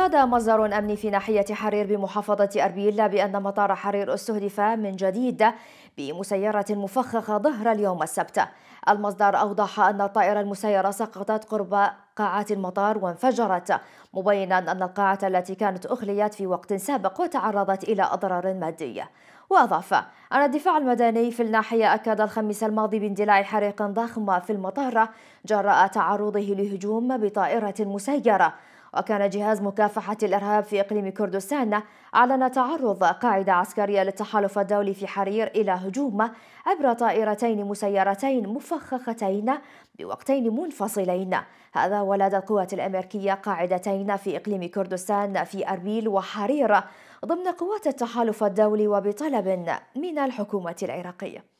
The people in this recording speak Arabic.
افاد مصدر امني في ناحيه حرير بمحافظه اربيل بان مطار حرير استهدف من جديد بمسيره مفخخه ظهر اليوم السبت المصدر اوضح ان الطائره المسيره سقطت قرب قاعة المطار وانفجرت مبينا أن القاعة التي كانت أخليت في وقت سابق وتعرضت إلى أضرار مادية وأضاف أن الدفاع المدني في الناحية أكد الخميس الماضي باندلاع حريق ضخم في المطار جراء تعرضه لهجوم بطائرة مسيرة وكان جهاز مكافحة الإرهاب في إقليم كردستان أعلن تعرض قاعدة عسكرية للتحالف الدولي في حرير إلى هجوم عبر طائرتين مسيرتين مفخختين بوقتين منفصلين هذا ولد القوات الأمريكية قاعدتين في إقليم كردستان في أربيل وحرير ضمن قوات التحالف الدولي وبطلب من الحكومة العراقية